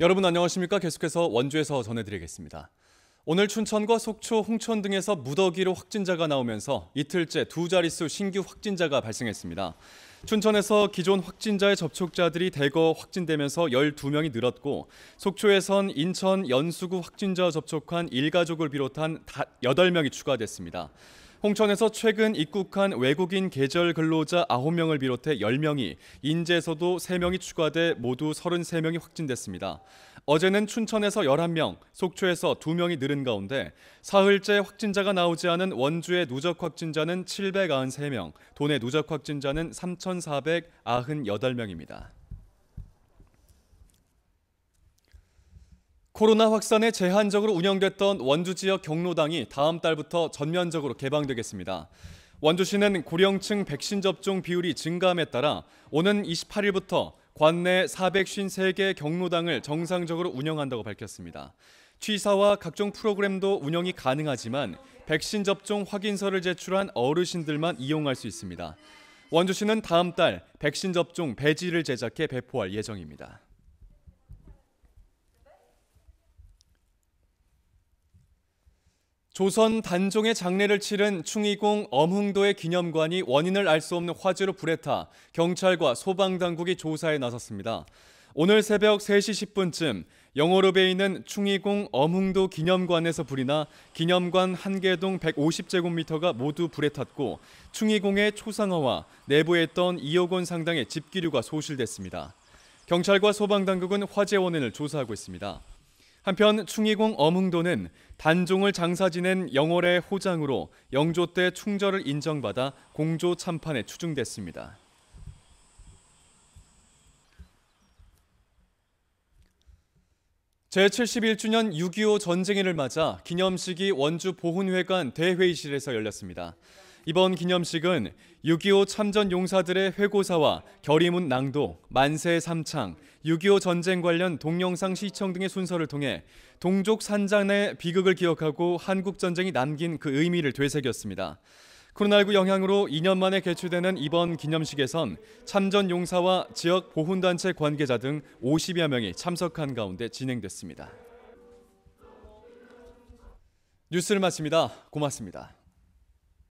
여러분 안녕하십니까? 계속해서 원주에서 전해드리겠습니다. 오늘 춘천과 속초, 홍천 등에서 무더기로 확진자가 나오면서 이틀째 두 자릿수 신규 확진자가 발생했습니다. 춘천에서 기존 확진자의 접촉자들이 대거 확진되면서 12명이 늘었고 속초에선 인천 연수구 확진자 접촉한 일가족을 비롯한 8명이 추가됐습니다. 홍천에서 최근 입국한 외국인 계절 근로자 9명을 비롯해 10명이 인제에서도 3명이 추가돼 모두 33명이 확진됐습니다. 어제는 춘천에서 11명, 속초에서 2명이 늘은 가운데 사흘째 확진자가 나오지 않은 원주의 누적 확진자는 793명, 도내 누적 확진자는 3,498명입니다. 코로나 확산에 제한적으로 운영됐던 원주 지역 경로당이 다음 달부터 전면적으로 개방되겠습니다. 원주시는 고령층 백신 접종 비율이 증가에 따라 오는 28일부터 관내 453개 경로당을 정상적으로 운영한다고 밝혔습니다. 취사와 각종 프로그램도 운영이 가능하지만 백신 접종 확인서를 제출한 어르신들만 이용할 수 있습니다. 원주시는 다음 달 백신 접종 배지를 제작해 배포할 예정입니다. 조선 단종의 장례를 치른 충의공 엄흥도의 기념관이 원인을 알 수 없는 화재로 불에 타 경찰과 소방당국이 조사에 나섰습니다. 오늘 새벽 3시 10분쯤 영호읍에 있는 충의공 엄흥도 기념관에서 불이 나 기념관 한개동 150제곱미터가 모두 불에 탔고 충의공의 초상화와 내부에 있던 2억 원 상당의 집기류가 소실됐습니다. 경찰과 소방당국은 화재 원인을 조사하고 있습니다. 한편 충의공 어흥도는 단종을 장사 지낸 영월의 호장으로 영조 때 충절을 인정받아 공조 참판에 추중됐습니다. 제71주년 6.25 전쟁일을 맞아 기념식이 원주 보훈회관 대회의실에서 열렸습니다. 이번 기념식은 6.25 참전 용사들의 회고사와 결의문 낭독, 만세 삼창, 6.25 전쟁 관련 동영상 시청 등의 순서를 통해 동족 산장의 비극을 기억하고 한국 전쟁이 남긴 그 의미를 되새겼습니다. 코로나19 영향으로 2년 만에 개최되는 이번 기념식에선 참전 용사와 지역 보훈단체 관계자 등 50여 명이 참석한 가운데 진행됐습니다. 뉴스를 마칩니다. 고맙습니다.